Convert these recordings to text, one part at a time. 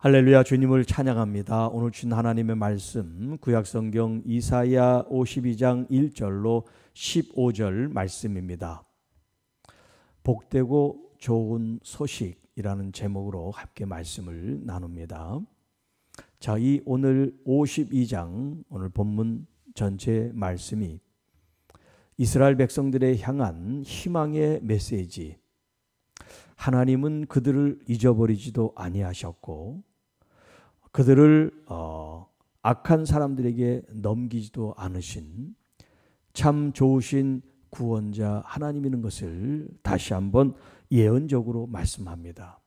할렐루야 주님을 찬양합니다. 오늘 주신 하나님의 말씀 구약성경 이사야 52장 1절로 15절 말씀입니다. 복되고 좋은 소식이라는 제목으로 함께 말씀을 나눕니다. 자, 이 오늘 52장 오늘 본문 전체 말씀이 이스라엘 백성들의 향한 희망의 메시지 하나님은 그들을 잊어버리지도 아니하셨고 그들을 어, 악한 사람들에게 넘기지도 않으신 참 좋으신 구원자 하나님이는 것을 다시 한번 예언적으로 말씀합니다.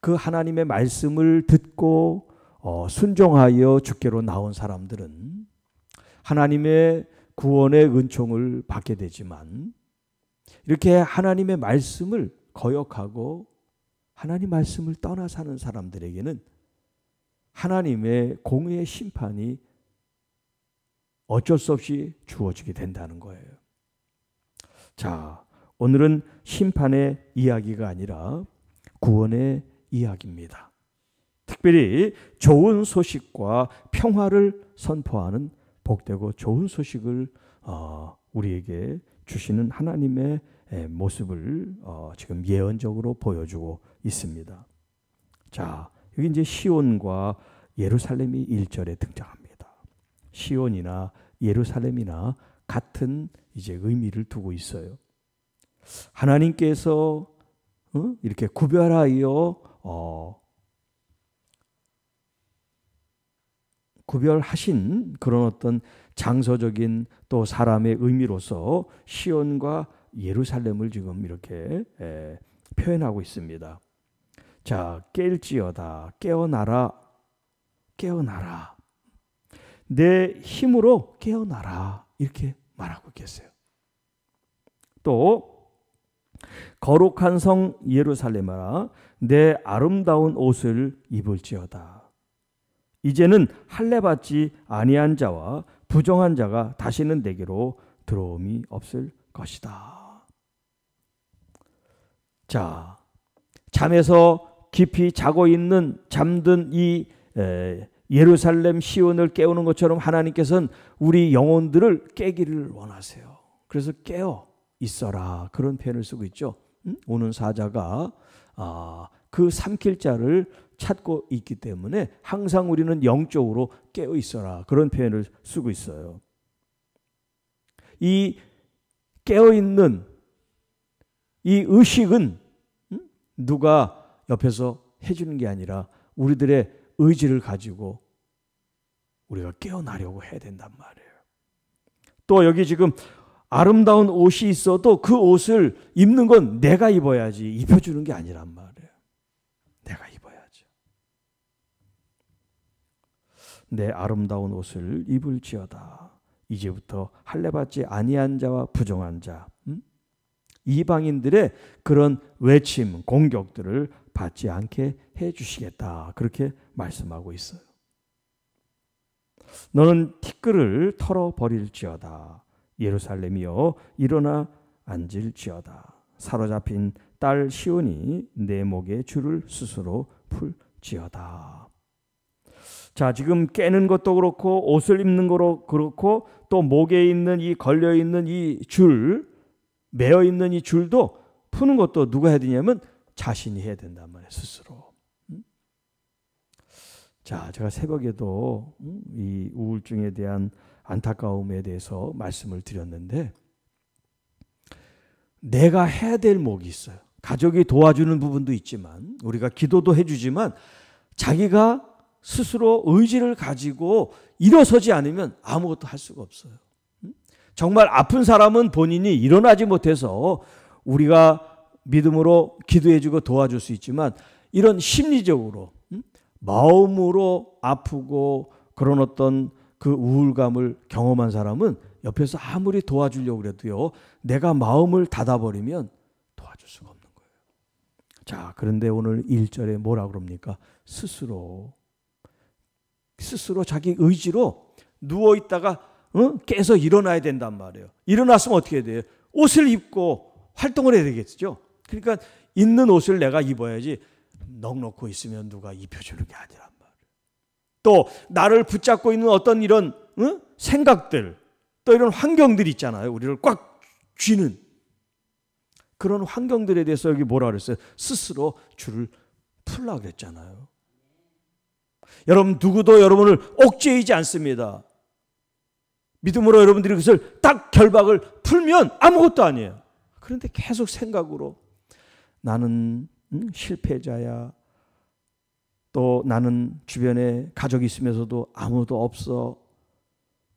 그 하나님의 말씀을 듣고 어, 순종하여 주께로 나온 사람들은 하나님의 구원의 은총을 받게 되지만 이렇게 하나님의 말씀을 거역하고 하나님 말씀을 떠나 사는 사람들에게는 하나님의 공의의 심판이 어쩔 수 없이 주어지게 된다는 거예요. 자, 오늘은 심판의 이야기가 아니라 구원의 이야기입니다. 특별히 좋은 소식과 평화를 선포하는 복되고 좋은 소식을 어, 우리에게 주시는 하나님의 모습을 어, 지금 예언적으로 보여주고 있습니다. 자, 여기 이제 시온과 예루살렘이 일절에 등장합니다. 시온이나 예루살렘이나 같은 이제 의미를 두고 있어요. 하나님께서 어? 이렇게 구별하여 어, 구별하신 그런 어떤 장소적인 또 사람의 의미로서 시온과 예루살렘을 지금 이렇게 에, 표현하고 있습니다. 자, 깰지어다. 깨어나라. 깨어나라. 내 힘으로 깨어나라. 이렇게 말하고 계세요. 또 거룩한 성 예루살렘아 내 아름다운 옷을 입을지어다. 이제는 할례 받지 아니한 자와 부정한 자가 다시는 내게로 들어옴이 없을 것이다. 자, 잠에서 깊이 자고 있는 잠든 이 에, 예루살렘 시온을 깨우는 것처럼 하나님께서는 우리 영혼들을 깨기를 원하세요. 그래서 깨어 있어라 그런 표현을 쓰고 있죠. 음? 오는 사자가 아, 그 삼킬 자를 찾고 있기 때문에 항상 우리는 영적으로 깨어 있어라 그런 표현을 쓰고 있어요. 이 깨어 있는 이 의식은 음? 누가 옆에서 해주는 게 아니라 우리들의 의지를 가지고 우리가 깨어나려고 해야 된단 말이에요. 또 여기 지금 아름다운 옷이 있어도 그 옷을 입는 건 내가 입어야지 입혀주는 게 아니란 말이에요. 내가 입어야죠. 내 아름다운 옷을 입을지어다. 이제부터 할례받지 아니한 자와 부정한 자, 음? 이방인들의 그런 외침, 공격들을 받지 않게 해 주시겠다. 그렇게 말씀하고 있어요. 너는 티끌을 털어 버릴지어다. 예루살렘이여 일어나 앉을지어다. 사로잡힌 딸 시온이 내 목에 줄을 스스로 풀지어다. 자, 지금 깨는 것도 그렇고 옷을 입는 거로 그렇고 또 목에 있는 이 걸려 있는 이 줄, 매어 있는 이 줄도 푸는 것도 누가 해야 되냐면 자신이 해야 된단 말이에요, 스스로. 자, 제가 새벽에도 이 우울증에 대한 안타까움에 대해서 말씀을 드렸는데, 내가 해야 될 목이 있어요. 가족이 도와주는 부분도 있지만, 우리가 기도도 해주지만, 자기가 스스로 의지를 가지고 일어서지 않으면 아무것도 할 수가 없어요. 정말 아픈 사람은 본인이 일어나지 못해서 우리가 믿음으로 기도해주고 도와줄 수 있지만 이런 심리적으로 음? 마음으로 아프고 그런 어떤 그 우울감을 경험한 사람은 옆에서 아무리 도와주려고 그래도요 내가 마음을 닫아버리면 도와줄 수가 없는 거예요. 자 그런데 오늘 1절에 뭐라 그럽니까? 스스로 스스로 자기 의지로 누워 있다가 어? 깨서 일어나야 된단 말이에요. 일어났으면 어떻게 해야 돼요? 옷을 입고 활동을 해야 되겠죠. 그러니까 있는 옷을 내가 입어야지 넉넉고 있으면 누가 입혀주는 게 아니란 말이에요. 또 나를 붙잡고 있는 어떤 이런 응? 생각들 또 이런 환경들 이 있잖아요. 우리를 꽉 쥐는 그런 환경들에 대해서 여기 뭐라 그랬어요? 스스로 줄을 풀라 그랬잖아요. 여러분 누구도 여러분을 억제하지 않습니다. 믿음으로 여러분들이 그것을 딱 결박을 풀면 아무것도 아니에요. 그런데 계속 생각으로 나는 실패자야. 또 나는 주변에 가족이 있으면서도 아무도 없어.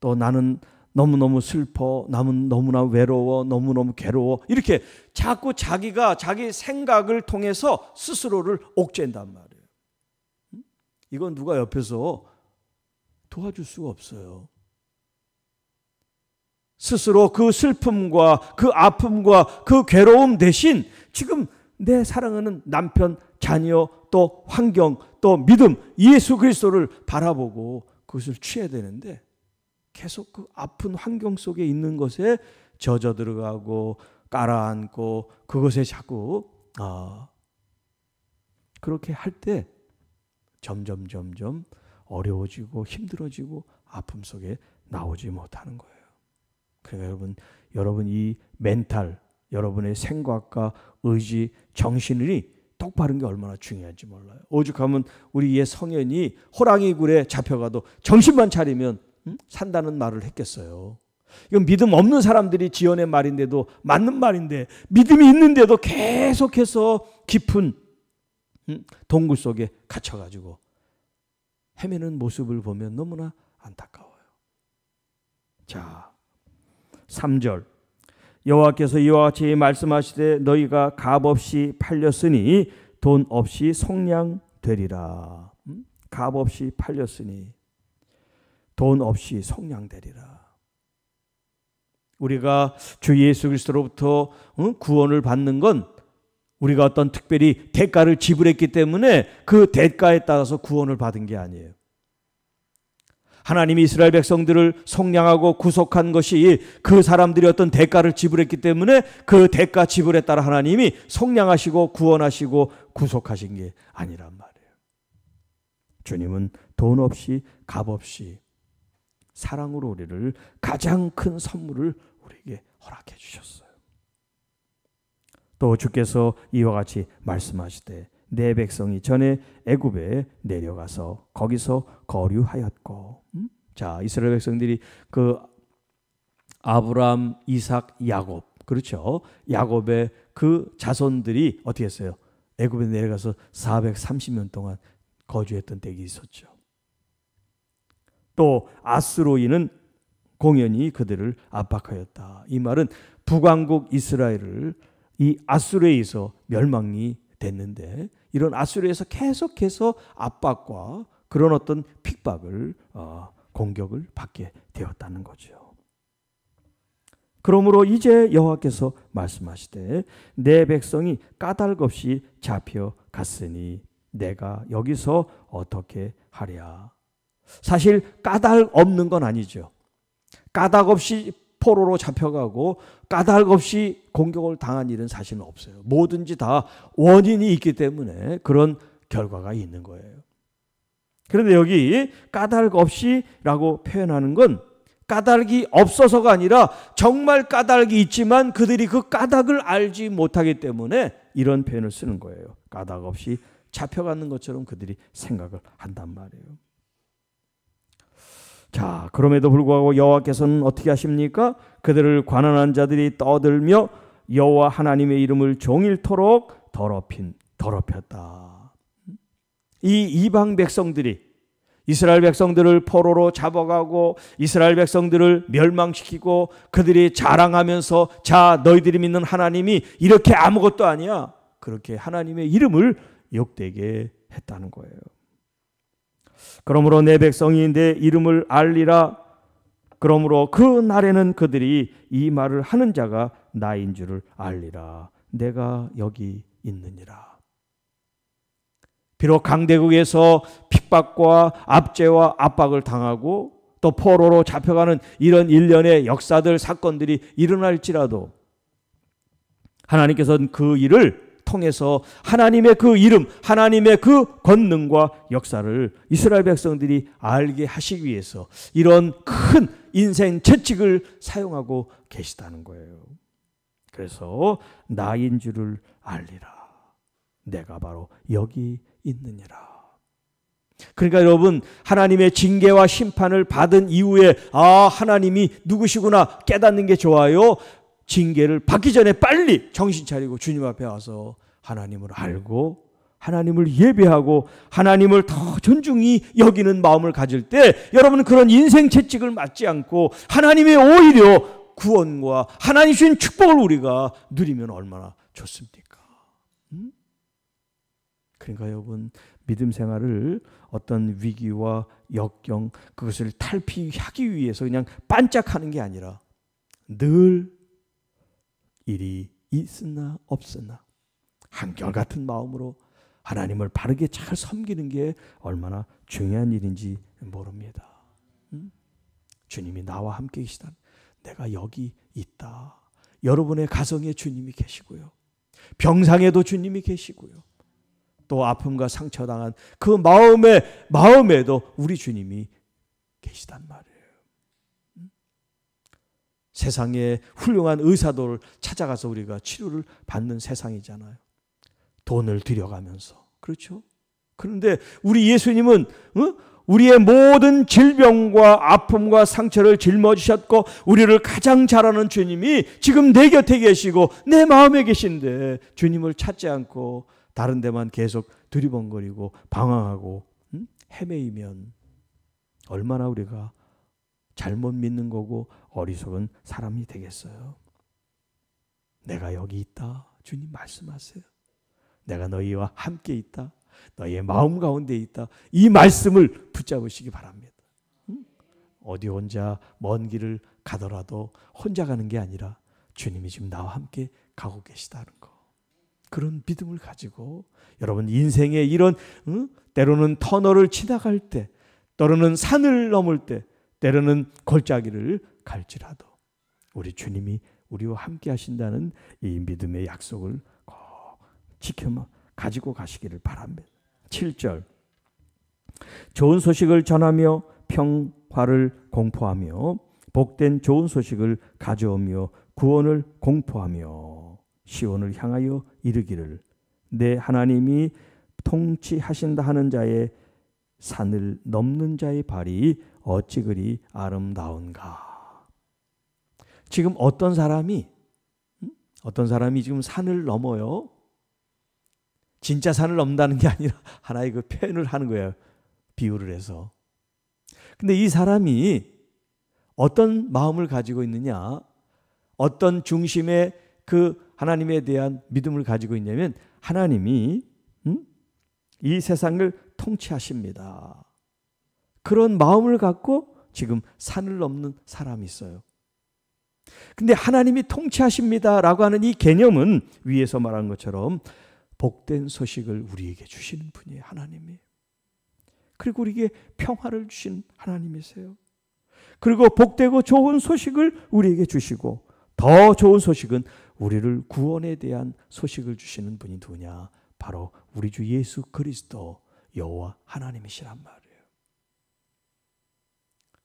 또 나는 너무너무 슬퍼, 나는 너무나 외로워, 너무너무 괴로워. 이렇게 자꾸 자기가 자기 생각을 통해서 스스로를 옥죄인단 말이에요. 이건 누가 옆에서 도와줄 수가 없어요. 스스로 그 슬픔과 그 아픔과 그 괴로움 대신 지금 내 사랑하는 남편, 자녀, 또 환경, 또 믿음, 예수 그리스도를 바라보고 그것을 취해야 되는데 계속 그 아픈 환경 속에 있는 것에 젖어 들어가고 깔아앉고 그것에 자꾸 아 그렇게 할 때 점점 점점 어려워지고 힘들어지고 아픔 속에 나오지 못하는 거예요. 그러니까 여러분 여러분 이 멘탈 여러분의 생각과 의지, 정신이 똑바른 게 얼마나 중요한지 몰라요. 오죽하면 우리 의 성현이 호랑이 굴에 잡혀가도 정신만 차리면 산다는 말을 했겠어요. 이건 믿음 없는 사람들이 지어낸 말인데도 맞는 말인데 믿음이 있는데도 계속해서 깊은 동굴 속에 갇혀가지고 헤매는 모습을 보면 너무나 안타까워요. 자, 3절. 여호와께서 이와 같이 말씀하시되 너희가 값없이 팔렸으니 돈 없이 속량 되리라. 음? 값없이 팔렸으니 돈 없이 속량 되리라. 우리가 주 예수 그리스도로부터 구원을 받는 건 우리가 어떤 특별히 대가를 지불했기 때문에 그 대가에 따라서 구원을 받은 게 아니에요. 하나님이 이스라엘 백성들을 속량하고 구속한 것이 그 사람들이 어떤 대가를 지불했기 때문에 그 대가 지불에 따라 하나님이 속량하시고 구원하시고 구속하신 게 아니란 말이에요. 주님은 돈 없이 값 없이 사랑으로 우리를 가장 큰 선물을 우리에게 허락해 주셨어요. 또 주께서 이와 같이 말씀하시되 내 백성이 전에 애굽에 내려가서 거기서 거류하였고 음? 자 이스라엘 백성들이 그아브라함 이삭, 야곱 그렇죠 야곱의 그 자손들이 어떻게 했어요? 애굽에 내려가서 430년 동안 거주했던 때가 있었죠. 또아스로이는 공연히 그들을 압박하였다. 이 말은 북왕국 이스라엘을 이 아수르에 의해서 멸망이 됐는데 이런 아수르에서 계속해서 압박과 그런 어떤 핍박을 어, 공격을 받게 되었다는 거죠. 그러므로 이제 여호와께서 말씀하시되 내 백성이 까닭 없이 잡혀갔으니 내가 여기서 어떻게 하랴. 사실 까닭 없는 건 아니죠. 까닭 없이 포로로 잡혀가고 까닭 없이 공격을 당한 일은 사실은 없어요. 뭐든지 다 원인이 있기 때문에 그런 결과가 있는 거예요. 그런데 여기 까닭 없이라고 표현하는 건 까닭이 없어서가 아니라 정말 까닭이 있지만 그들이 그 까닭을 알지 못하기 때문에 이런 표현을 쓰는 거예요. 까닭 없이 잡혀가는 것처럼 그들이 생각을 한단 말이에요. 자, 그럼에도 불구하고 여호와께서는 어떻게 하십니까? 그들을 관한한 자들이 떠들며 여호와 하나님의 이름을 종일토록 더럽힌 더럽혔다. 이 이방 백성들이 이스라엘 백성들을 포로로 잡아가고 이스라엘 백성들을 멸망시키고 그들이 자랑하면서 자 너희들이 믿는 하나님이 이렇게 아무것도 아니야. 그렇게 하나님의 이름을 욕되게 했다는 거예요. 그러므로 내 백성이 내 이름을 알리라. 그러므로 그 날에는 그들이 이 말을 하는 자가 나인 줄을 알리라. 내가 여기 있느니라. 비록 강대국에서 핍박과 압제와 압박을 당하고 또 포로로 잡혀가는 이런 일련의 역사들 사건들이 일어날지라도 하나님께서는 그 일을 통해서 하나님의 그 이름, 하나님의 그 권능과 역사를 이스라엘 백성들이 알게 하시기 위해서 이런 큰 인생 채찍을 사용하고 계시다는 거예요. 그래서 나인 줄을 알리라. 내가 바로 여기 있느니라. 그러니까 여러분 하나님의 징계와 심판을 받은 이후에 아 하나님이 누구시구나 깨닫는 게 좋아요. 징계를 받기 전에 빨리 정신 차리고 주님 앞에 와서 하나님을 알고 하나님을 예배하고 하나님을 더 존중히 여기는 마음을 가질 때 여러분은 그런 인생 채찍을 맞지 않고 하나님의 오히려 구원과 하나님 주신 축복을 우리가 누리면 얼마나 좋습니까? 음? 그러니까 여러분 믿음 생활을 어떤 위기와 역경 그것을 탈피하기 위해서 그냥 반짝하는 게 아니라 늘 일이 있으나 없으나 한결같은 마음으로 하나님을 바르게 잘 섬기는 게 얼마나 중요한 일인지 모릅니다. 음? 주님이 나와 함께 계시다. 내가 여기 있다. 여러분의 가정에 주님이 계시고요. 병상에도 주님이 계시고요. 또 아픔과 상처당한 그 마음에 마음에도 우리 주님이 계시단 말이에요. 세상에 훌륭한 의사도를 찾아가서 우리가 치료를 받는 세상이잖아요. 돈을 들여가면서. 그렇죠? 그런데 우리 예수님은 어? 우리의 모든 질병과 아픔과 상처를 짊어지셨고 우리를 가장 잘하는 주님이 지금 내 곁에 계시고 내 마음에 계신데 주님을 찾지 않고 다른 데만 계속 두리번거리고 방황하고 헤매이면 얼마나 우리가 잘못 믿는 거고 어리석은 사람이 되겠어요. 내가 여기 있다. 주님 말씀하세요. 내가 너희와 함께 있다. 너희의 마음 가운데 있다. 이 말씀을 붙잡으시기 바랍니다. 어디 혼자 먼 길을 가더라도 혼자 가는 게 아니라 주님이 지금 나와 함께 가고 계시다는 거. 그런 믿음을 가지고 여러분 인생의 이런 응? 때로는 터널을 지나갈 때, 때는 산을 넘을 때, 때로는 골짜기를 갈지라도 우리 주님이 우리와 함께 하신다는 이 믿음의 약속을 꼭 지켜 가지고 가시기를 바랍니다. 7절. 좋은 소식을 전하며 평화를 공포하며 복된 좋은 소식을 가져오며 구원을 공포하며 시온을 향하여 이르기를 내 하나님이 통치하신다 하는 자의 산을 넘는 자의 발이 어찌 그리 아름다운가. 지금 어떤 사람이 음? 어떤 사람이 지금 산을 넘어요. 진짜 산을 넘다는 게 아니라 하나의 그 표현을 하는 거예요. 비유를 해서. 근데 이 사람이 어떤 마음을 가지고 있느냐? 어떤 중심의 그 하나님에 대한 믿음을 가지고 있냐면 하나님이 음? 이 세상을 통치하십니다. 그런 마음을 갖고 지금 산을 넘는 사람이 있어요. 근데 하나님이 통치하십니다라고 하는 이 개념은 위에서 말한 것처럼 복된 소식을 우리에게 주시는 분이에요, 하나님이. 그리고 우리에게 평화를 주신 하나님이세요. 그리고 복되고 좋은 소식을 우리에게 주시고 더 좋은 소식은 우리를 구원에 대한 소식을 주시는 분이 누구냐? 바로 우리 주 예수 그리스도 여호와 하나님이시란 말이에요.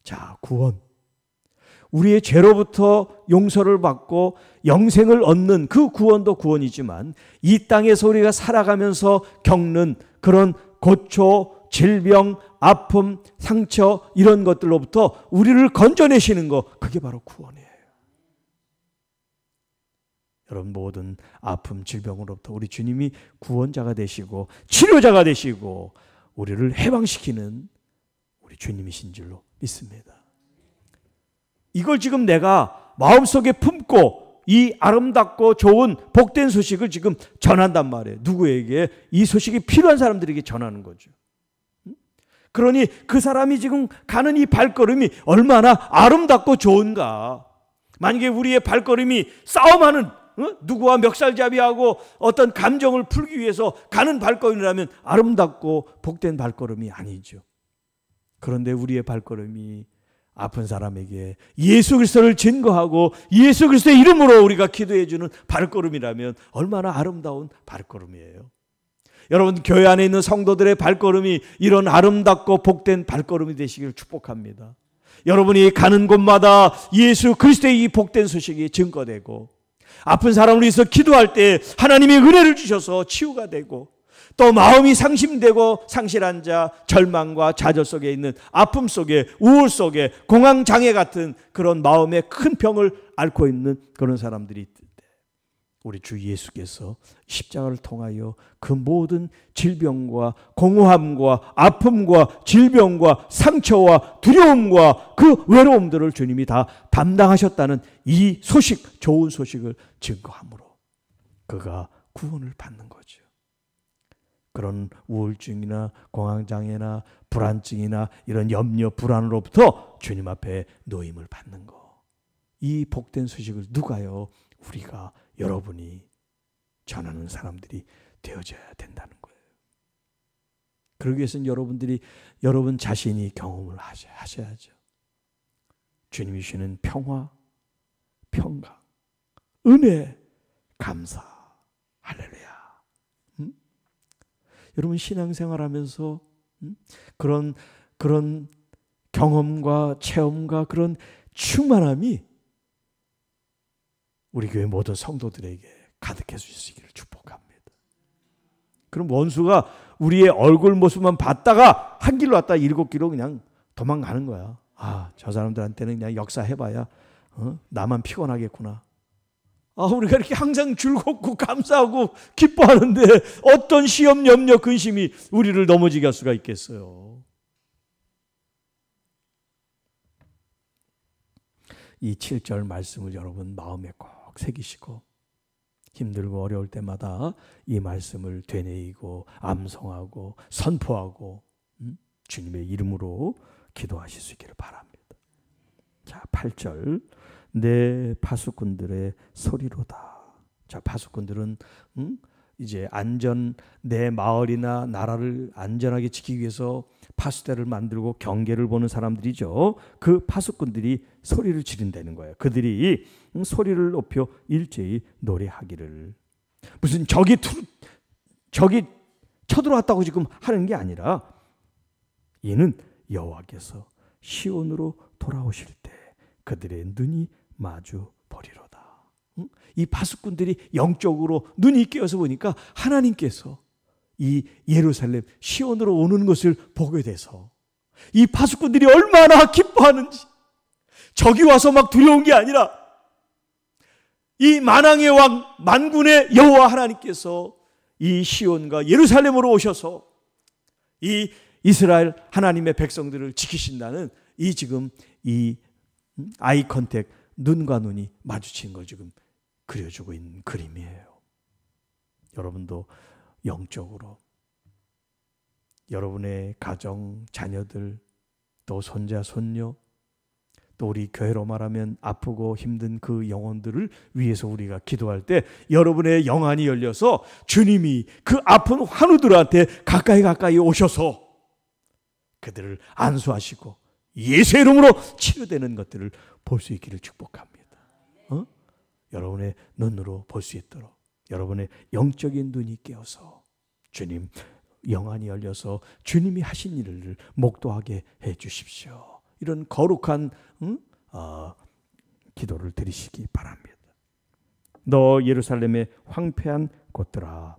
자, 구원. 우리의 죄로부터 용서를 받고 영생을 얻는 그 구원도 구원이지만 이 땅에서 우리가 살아가면서 겪는 그런 고초, 질병, 아픔, 상처 이런 것들로부터 우리를 건져내시는 것, 그게 바로 구원이에요. 여러분 모든 아픔, 질병으로부터 우리 주님이 구원자가 되시고 치료자가 되시고 우리를 해방시키는 우리 주님이신 줄로 있습니다. 이걸 지금 내가 마음속에 품고 이 아름답고 좋은 복된 소식을 지금 전한단 말이에요. 누구에게? 이 소식이 필요한 사람들에게 전하는 거죠. 그러니 그 사람이 지금 가는 이 발걸음이 얼마나 아름답고 좋은가. 만약에 우리의 발걸음이 싸움하는 어? 누구와 멱살잡이하고 어떤 감정을 풀기 위해서 가는 발걸음이라면 아름답고 복된 발걸음이 아니죠. 그런데 우리의 발걸음이 아픈 사람에게 예수 그리스도를 증거하고 예수 그리스도의 이름으로 우리가 기도해 주는 발걸음이라면 얼마나 아름다운 발걸음이에요. 여러분 교회 안에 있는 성도들의 발걸음이 이런 아름답고 복된 발걸음이 되시길 축복합니다. 여러분이 가는 곳마다 예수 그리스도의 이 복된 소식이 증거되고 아픈 사람을 위해서 기도할 때 하나님이 은혜를 주셔서 치유가 되고 또 마음이 상심되고 상실한 자 절망과 좌절 속에 있는 아픔 속에 우울 속에 공황 장애 같은 그런 마음의 큰 병을 앓고 있는 그런 사람들이 있던데 우리 주 예수께서 십자가를 통하여 그 모든 질병과 공허함과 아픔과 질병과 상처와 두려움과 그 외로움들을 주님이 다 담당하셨다는 이 소식, 좋은 소식을 증거함으로 그가 구원을 받는 거죠. 그런 우울증이나 공황장애나 불안증이나 이런 염려, 불안으로부터 주님 앞에 노임을 받는 거. 이 복된 소식을 누가요? 우리가, 여러분이 전하는 사람들이 되어져야 된다는 거예요. 그러기 위해서는 여러분들이, 여러분 자신이 경험을 하셔야죠. 주님이 시는 평화, 평강, 은혜, 감사, 할렐루야. 여러분 신앙생활하면서 음? 그런 그런 경험과 체험과 그런 충만함이 우리 교회 모든 성도들에게 가득해 주시기를 축복합니다. 그럼 원수가 우리의 얼굴 모습만 봤다가 한 길로 왔다 일곱 길로 그냥 도망가는 거야. 아, 저 사람들한테는 그냥 역사해봐야 어? 나만 피곤하겠구나. 아, 우리가 이렇게 항상 즐겁고 감사하고 기뻐하는데 어떤 시험, 염려, 근심이 우리를 넘어지게 할 수가 있겠어요. 이 7절 말씀을 여러분 마음에 꼭 새기시고 힘들고 어려울 때마다 이 말씀을 되뇌이고 암송하고 선포하고 음? 주님의 이름으로 기도하실 수 있기를 바랍니다. 자, 8절. 내 파수꾼들의 소리로다. 자, 파수꾼들은 응? 이제 안전 내 마을이나 나라를 안전하게 지키기 위해서 파수대를 만들고 경계를 보는 사람들이죠. 그 파수꾼들이 소리를 지른다는 거예요. 그들이 응? 소리를 높여 일제히 노래하기를 무슨 적이 투, 적이 쳐들어왔다고 지금 하는 게 아니라 이는 여호와께서 시온으로 돌아오실 때 그들의 눈이 마주 보리로다. 이 파수꾼들이 영적으로 눈이 깨어서 보니까 하나님께서 이 예루살렘 시온으로 오는 것을 보게 돼서 이 파수꾼들이 얼마나 기뻐하는지 저기 와서 막 두려운 게 아니라 이 만왕의 왕 만군의 여호와 하나님께서 이 시온과 예루살렘으로 오셔서 이 이스라엘 하나님의 백성들을 지키신다는 이 지금 이 음, 아이 컨택 눈과 눈이 마주친 걸 지금 그려주고 있는 그림이에요. 여러분도 영적으로 여러분의 가정, 자녀들, 또 손자, 손녀, 또 우리 교회로 말하면 아프고 힘든 그 영혼들을 위해서 우리가 기도할 때 여러분의 영안이 열려서 주님이 그 아픈 환우들한테 가까이 가까이 오셔서 그들을 안수하시고 예수 의 이름으로 치료되는 것들을 볼 수 있기를 축복합니다. 어? 여러분의 눈으로 볼 수 있도록 여러분의 영적인 눈이 깨어서 주님 영안이 열려서 주님이 하신 일을 목도하게 해 주십시오. 이런 거룩한 응? 어, 기도를 드리시기 바랍니다. 너 예루살렘의 황폐한 곳들아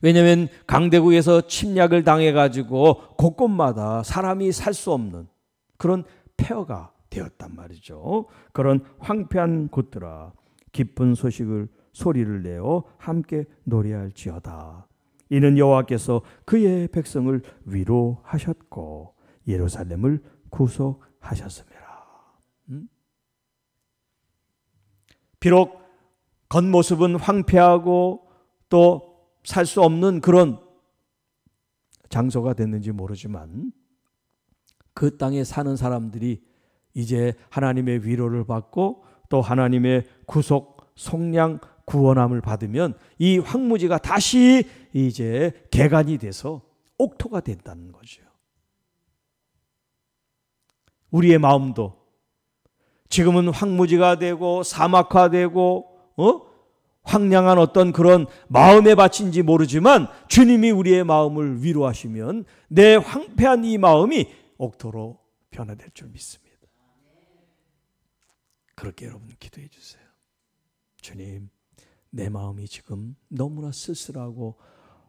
왜냐하면 강대국에서 침략을 당해가지고 곳곳마다 사람이 살 수 없는 그런 폐허가 되었단 말이죠. 그런 황폐한 곳들아 기쁜 소식을 소리를 내어 함께 노래할지어다. 이는 여호와께서 그의 백성을 위로하셨고 예루살렘을 구속하셨습니다. 음? 비록 겉모습은 황폐하고 또 살수 없는 그런 장소가 됐는지 모르지만 그 땅에 사는 사람들이 이제 하나님의 위로를 받고 또 하나님의 구속, 속량, 구원함을 받으면 이 황무지가 다시 이제 개간이 돼서 옥토가 된다는 거죠. 우리의 마음도 지금은 황무지가 되고 사막화되고 어? 황량한 어떤 그런 마음에 바친지 모르지만 주님이 우리의 마음을 위로하시면 내 황폐한 이 마음이 옥토로 변화될 줄 믿습니다. 그렇게 여러분 기도해 주세요. 주님, 내 마음이 지금 너무나 쓸쓸하고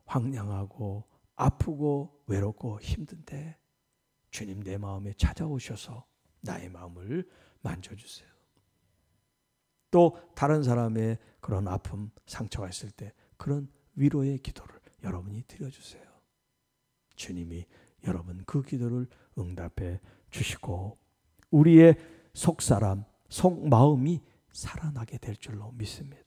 황량하고 아프고 외롭고 힘든데 주님 내 마음에 찾아오셔서 나의 마음을 만져주세요. 또 다른 사람의 그런 아픔, 상처가 있을 때 그런 위로의 기도를 여러분이 드려주세요. 주님이 여러분 그 기도를 응답해 주시고 우리의 속사람, 속마음이 살아나게 될 줄로 믿습니다.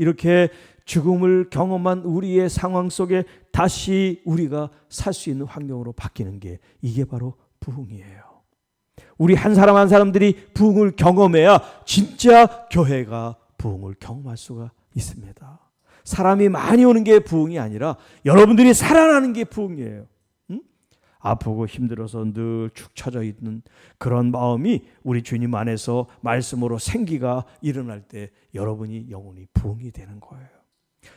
이렇게 죽음을 경험한 우리의 상황 속에 다시 우리가 살 수 있는 환경으로 바뀌는 게 이게 바로 부흥이에요. 우리 한 사람 한 사람들이 부흥을 경험해야 진짜 교회가 부흥을 경험할 수가 있습니다. 사람이 많이 오는 게 부흥이 아니라 여러분들이 살아나는 게 부흥이에요. 아프고 힘들어서 늘 축 처져 있는 그런 마음이 우리 주님 안에서 말씀으로 생기가 일어날 때 여러분이 영혼이 부흥이 되는 거예요.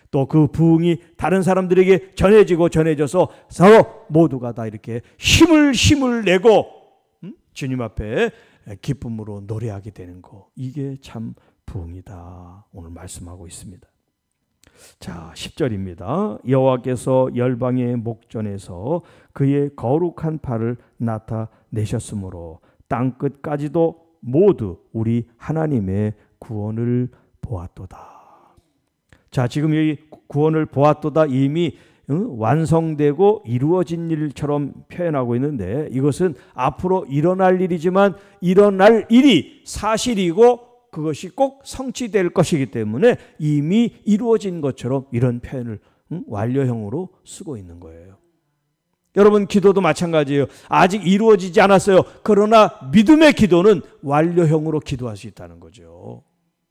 또 그 부흥이 다른 사람들에게 전해지고 전해져서 서로 모두가 다 이렇게 힘을 힘을 내고 주님 앞에 기쁨으로 노래하게 되는 거 이게 참 부흥이다 오늘 말씀하고 있습니다. 자 10절입니다. 여호와께서 열방의 목전에서 그의 거룩한 팔을 나타내셨으므로 땅 끝까지도 모두 우리 하나님의 구원을 보았도다. 자 지금 여기 구원을 보았도다 이미 응? 완성되고 이루어진 일처럼 표현하고 있는데 이것은 앞으로 일어날 일이지만 일어날 일이 사실이고 그것이 꼭 성취될 것이기 때문에 이미 이루어진 것처럼 이런 표현을 응? 완료형으로 쓰고 있는 거예요. 여러분 기도도 마찬가지예요. 아직 이루어지지 않았어요. 그러나 믿음의 기도는 완료형으로 기도할 수 있다는 거죠.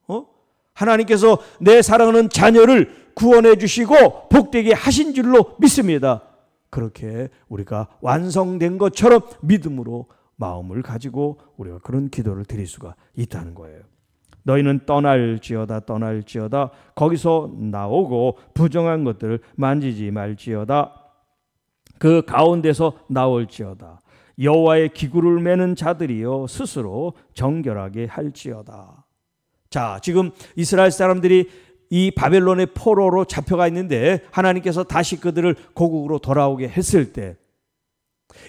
어? 하나님께서 내 사랑하는 자녀를 구원해 주시고 복되게 하신 줄로 믿습니다. 그렇게 우리가 완성된 것처럼 믿음으로 마음을 가지고 우리가 그런 기도를 드릴 수가 있다는 거예요. 너희는 떠날지어다 떠날지어다 거기서 나오고 부정한 것들을 만지지 말지어다 그 가운데서 나올지어다 여호와의 기구를 매는 자들이여 스스로 정결하게 할지어다 자 지금 이스라엘 사람들이 이 바벨론의 포로로 잡혀가 있는데 하나님께서 다시 그들을 고국으로 돌아오게 했을 때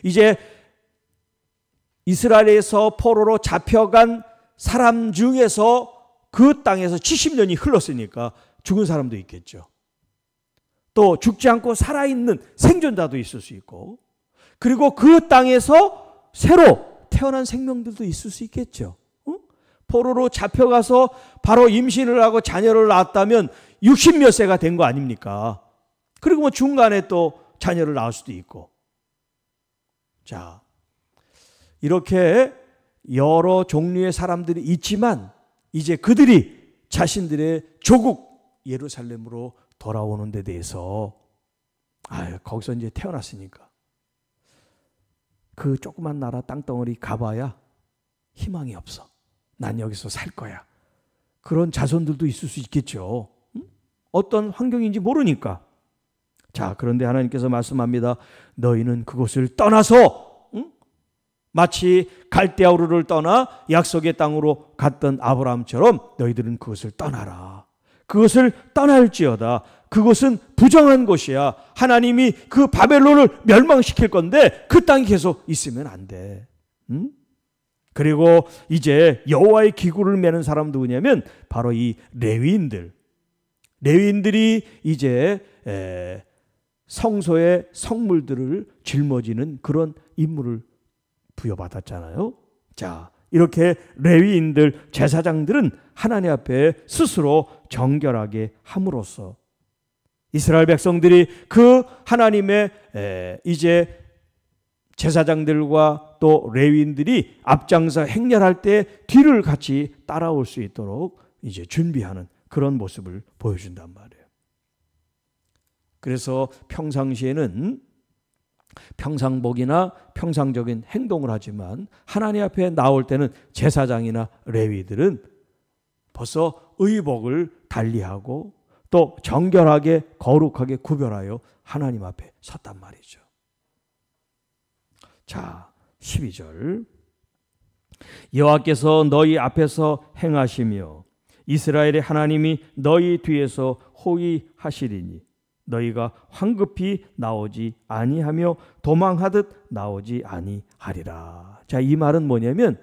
이제 이스라엘에서 포로로 잡혀간 사람 중에서 그 땅에서 70년이 흘렀으니까 죽은 사람도 있겠죠. 또 죽지 않고 살아있는 생존자도 있을 수 있고 그리고 그 땅에서 새로 태어난 생명들도 있을 수 있겠죠. 포로로 잡혀가서 바로 임신을 하고 자녀를 낳았다면 60몇 세가 된 거 아닙니까? 그리고 뭐 중간에 또 자녀를 낳을 수도 있고. 자, 이렇게 여러 종류의 사람들이 있지만 이제 그들이 자신들의 조국 예루살렘으로 돌아오는 데 대해서 아, 거기서 이제 태어났으니까 그 조그만 나라 땅덩어리 가봐야 희망이 없어. 난 여기서 살 거야. 그런 자손들도 있을 수 있겠죠. 어떤 환경인지 모르니까. 자, 그런데 하나님께서 말씀합니다. 너희는 그곳을 떠나서 응? 마치 갈대아우르를 떠나 약속의 땅으로 갔던 아브라함처럼 너희들은 그것을 떠나라. 그것을 떠날지어다. 그것은 부정한 곳이야. 하나님이 그 바벨론을 멸망시킬 건데 그 땅이 계속 있으면 안 돼. 응? 그리고 이제 여호와의 기구를 매는 사람 누구냐면 바로 이 레위인들. 레위인들이 이제 성소의 성물들을 짊어지는 그런 임무를 부여받았잖아요. 자, 이렇게 레위인들 제사장들은 하나님 앞에 스스로 정결하게 함으로써 이스라엘 백성들이 그 하나님의 이제 제사장들과 또 레위인들이 앞장서 행렬할 때 뒤를 같이 따라올 수 있도록 이제 준비하는 그런 모습을 보여준단 말이에요. 그래서 평상시에는 평상복이나 평상적인 행동을 하지만 하나님 앞에 나올 때는 제사장이나 레위들은 벌써 의복을 달리하고 또 정결하게 거룩하게 구별하여 하나님 앞에 섰단 말이죠. 자, 12절. 여호와께서 너희 앞에서 행하시며 이스라엘의 하나님이 너희 뒤에서 호위하시리니 너희가 황급히 나오지 아니하며 도망하듯 나오지 아니하리라. 자, 이 말은 뭐냐면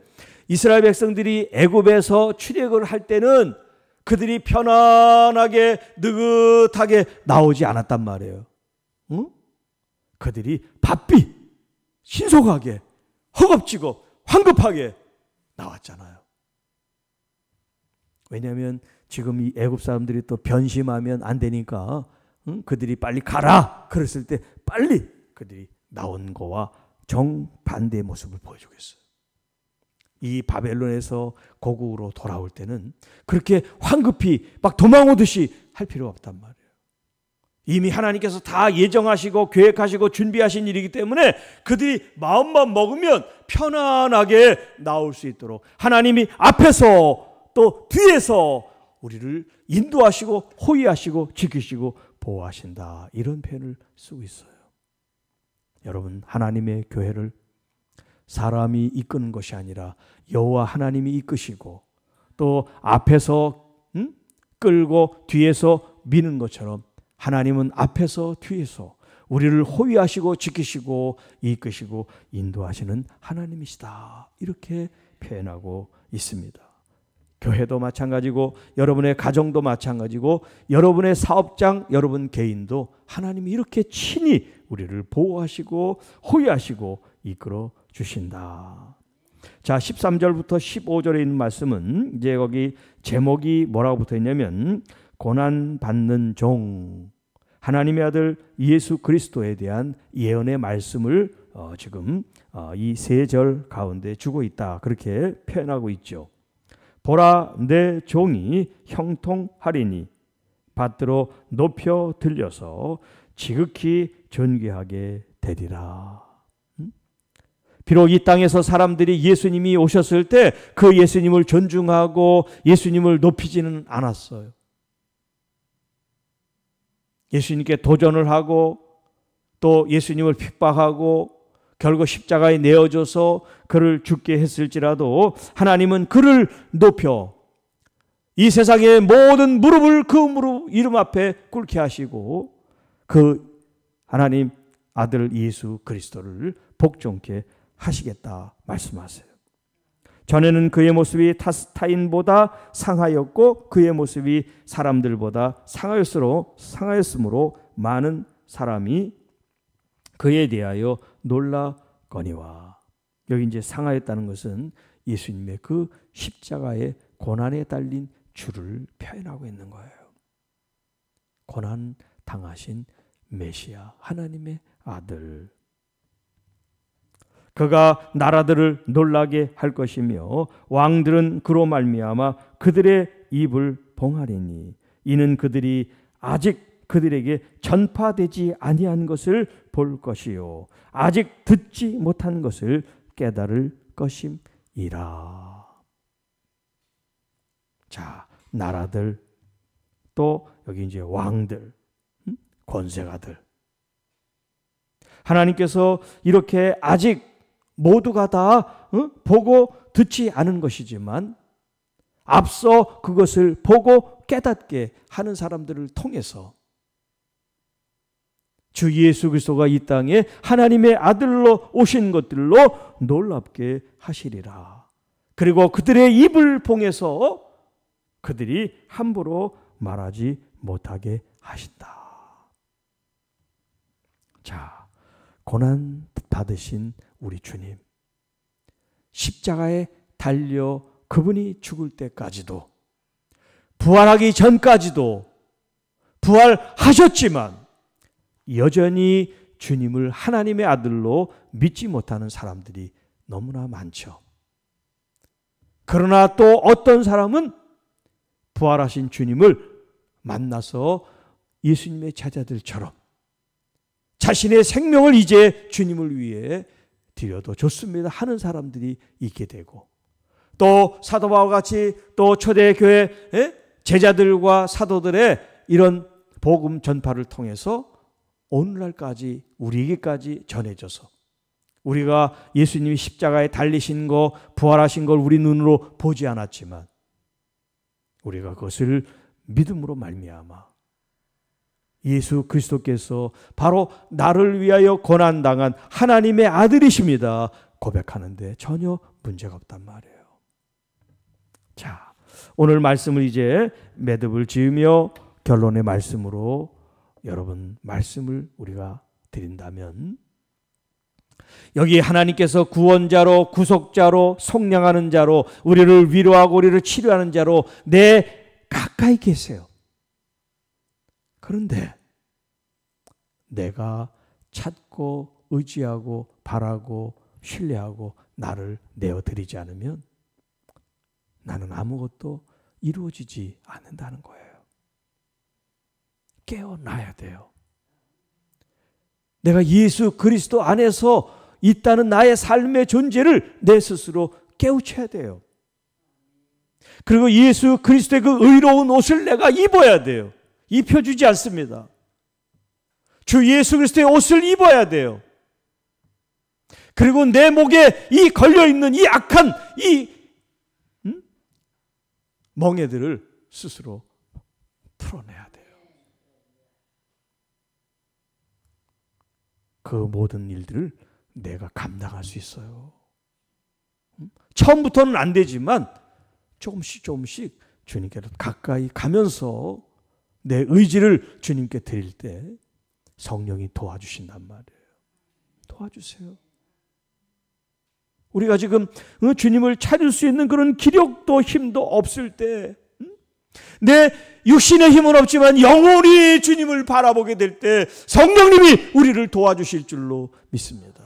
이스라엘 백성들이 애굽에서 출애굽을 할 때는 그들이 편안하게 느긋하게 나오지 않았단 말이에요. 응? 그들이 바삐 신속하게 허겁지겁 황급하게 나왔잖아요. 왜냐하면 지금 이 애굽 사람들이 또 변심하면 안 되니까 응? 그들이 빨리 가라 그랬을 때 빨리 그들이 나온 거와 정반대의 모습을 보여주겠어요. 이 바벨론에서 고국으로 돌아올 때는 그렇게 황급히 막 도망오듯이 할 필요가 없단 말이에요. 이미 하나님께서 다 예정하시고 계획하시고 준비하신 일이기 때문에 그들이 마음만 먹으면 편안하게 나올 수 있도록 하나님이 앞에서 또 뒤에서 우리를 인도하시고 호위하시고 지키시고 보호하신다. 이런 표현을 쓰고 있어요. 여러분 하나님의 교회를 사람이 이끄는 것이 아니라 여호와 하나님이 이끄시고 또 앞에서 음? 끌고 뒤에서 미는 것처럼 하나님은 앞에서 뒤에서 우리를 호위하시고 지키시고 이끄시고 인도하시는 하나님이시다. 이렇게 표현하고 있습니다. 교회도 마찬가지고 여러분의 가정도 마찬가지고 여러분의 사업장, 여러분 개인도 하나님이 이렇게 친히 우리를 보호하시고 호위하시고 이끌어 주신다. 자, 13절부터 15절에 있는 말씀은 이제 거기 제목이 뭐라고 붙어 있냐면 고난 받는 종 하나님의 아들 예수 그리스도에 대한 예언의 말씀을 어 지금 어 이세 절 가운데 주고 있다 그렇게 표현하고 있죠. 보라 내 종이 형통하리니 밭으로 높여 들려서 지극히 존귀하게 되리라. 음? 비록 이 땅에서 사람들이 예수님이 오셨을 때 그 예수님을 존중하고 예수님을 높이지는 않았어요. 예수님께 도전을 하고 또 예수님을 핍박하고 결국 십자가에 내어줘서 그를 죽게 했을지라도 하나님은 그를 높여 이 세상의 모든 무릎을 그 무릎 이름 앞에 꿇게 하시고 그 하나님 아들 예수 그리스도를 복종케 하시겠다 말씀하세요. 전에는 그의 모습이 타인보다 상하였고 그의 모습이 사람들보다 상하였으로 상하였으므로 많은 사람이 그에 대하여 놀라거니와 여기 이제 상하였다는 것은 예수님의 그 십자가의 고난에 달린 줄을 표현하고 있는 거예요. 고난 당하신 메시아 하나님의 아들 그가 나라들을 놀라게 할 것이며 왕들은 그로 말미암아 그들의 입을 봉하리니 이는 그들이 아직 그들에게 전파되지 아니한 것을 볼 것이요 아직 듣지 못한 것을 깨달을 것임이라. 자, 나라들 또 여기 이제 왕들, 음? 권세가들 하나님께서 이렇게 아직 모두가 다 어? 보고 듣지 않은 것이지만 앞서 그것을 보고 깨닫게 하는 사람들을 통해서 주 예수 그리스도가 이 땅에 하나님의 아들로 오신 것들로 놀랍게 하시리라. 그리고 그들의 입을 봉해서 그들이 함부로 말하지 못하게 하신다. 자, 고난 받으신 우리 주님. 십자가에 달려 그분이 죽을 때까지도 부활하기 전까지도 부활하셨지만 여전히 주님을 하나님의 아들로 믿지 못하는 사람들이 너무나 많죠. 그러나 또 어떤 사람은 부활하신 주님을 만나서 예수님의 제자들처럼 자신의 생명을 이제 주님을 위해 드려도 좋습니다 하는 사람들이 있게 되고 또 사도바와 같이 또 초대교회 제자들과 사도들의 이런 복음 전파를 통해서 오늘날까지 우리에게까지 전해져서 우리가 예수님이 십자가에 달리신 거 부활하신 걸 우리 눈으로 보지 않았지만 우리가 그것을 믿음으로 말미암아 예수 그리스도께서 바로 나를 위하여 고난당한 하나님의 아들이십니다. 고백하는데 전혀 문제가 없단 말이에요. 자, 오늘 말씀을 이제 매듭을 지으며 결론의 말씀으로 여러분 말씀을 우리가 드린다면 여기 하나님께서 구원자로 구속자로 속량하는 자로 우리를 위로하고 우리를 치료하는 자로 내 가까이 계세요. 그런데 내가 찾고 의지하고 바라고 신뢰하고 나를 내어드리지 않으면 나는 아무것도 이루어지지 않는다는 거예요. 깨어나야 돼요. 내가 예수 그리스도 안에서 있다는 나의 삶의 존재를 내 스스로 깨우쳐야 돼요. 그리고 예수 그리스도의 그 의로운 옷을 내가 입어야 돼요. 입혀주지 않습니다. 주 예수 그리스도의 옷을 입어야 돼요. 그리고 내 목에 이 걸려있는 이 악한 이 음? 멍에들을 스스로 풀어내야 돼요. 그 모든 일들을 내가 감당할 수 있어요. 음? 처음부터는 안 되지만 조금씩 조금씩 주님께로 가까이 가면서 내 의지를 주님께 드릴 때 성령이 도와주신단 말이에요. 도와주세요. 우리가 지금 주님을 찾을 수 있는 그런 기력도 힘도 없을 때, 내 육신의 힘은 없지만 영원히 주님을 바라보게 될 때 성령님이 우리를 도와주실 줄로 믿습니다.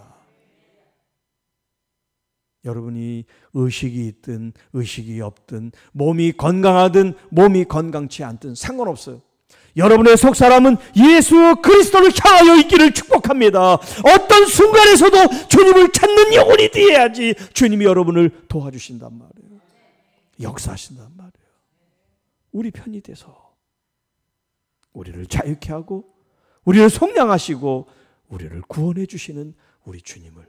여러분이 의식이 있든 의식이 없든 몸이 건강하든 몸이 건강치 않든 상관없어요. 여러분의 속사람은 예수 그리스도를 향하여 있기를 축복합니다. 어떤 순간에서도 주님을 찾는 영혼이 되어야지 주님이 여러분을 도와주신단 말이에요. 역사하신단 말이에요. 우리 편이 돼서 우리를 자유케 하고 우리를 속량하시고 우리를 구원해 주시는 우리 주님을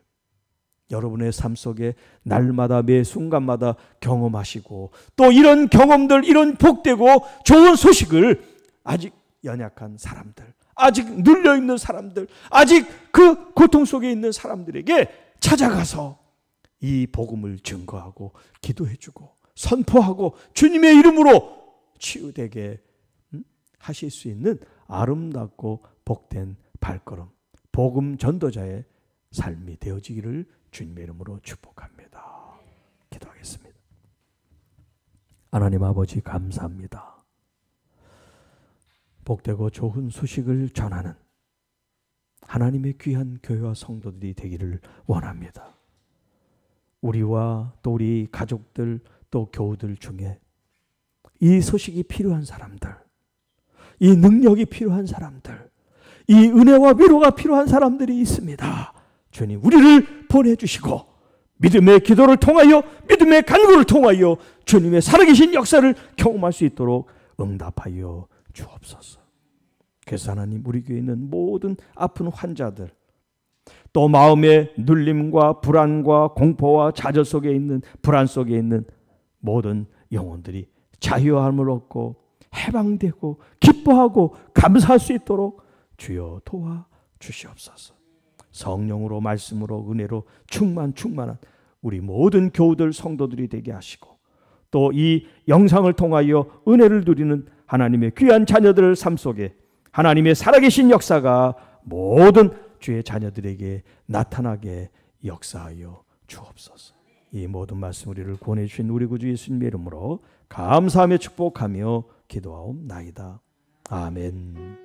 여러분의 삶 속에 날마다 매 순간마다 경험하시고 또 이런 경험들 이런 복되고 좋은 소식을 아직 연약한 사람들, 아직 눌려 있는 사람들, 아직 그 고통 속에 있는 사람들에게 찾아가서 이 복음을 증거하고 기도해 주고 선포하고 주님의 이름으로 치유되게 음? 하실 수 있는 아름답고 복된 발걸음, 복음 전도자의 삶이 되어지기를 주님의 이름으로 축복합니다. 기도하겠습니다. 하나님 아버지 감사합니다. 복되고 좋은 소식을 전하는 하나님의 귀한 교회와 성도들이 되기를 원합니다. 우리와 또 우리 가족들 또 교우들 중에 이 소식이 필요한 사람들, 이 능력이 필요한 사람들, 이 은혜와 위로가 필요한 사람들이 있습니다. 주님, 우리를 보내주시고 믿음의 기도를 통하여 믿음의 간구를 통하여 주님의 살아계신 역사를 경험할 수 있도록 응답하여 주옵소서. 그래서 하나님 우리 교회에 있는 모든 아픈 환자들 또 마음의 눌림과 불안과 공포와 좌절 속에 있는 불안 속에 있는 모든 영혼들이 자유함을 얻고 해방되고 기뻐하고 감사할 수 있도록 주여 도와 주시옵소서. 성령으로 말씀으로 은혜로 충만 충만한 우리 모든 교우들 성도들이 되게 하시고 또 이 영상을 통하여 은혜를 누리는 하나님의 귀한 자녀들 삶 속에 하나님의 살아계신 역사가 모든 주의 자녀들에게 나타나게 역사하여 주옵소서. 이 모든 말씀 우리를 권해 주신 우리 구주 예수님의 이름으로 감사하며 축복하며 기도하옵나이다. 아멘.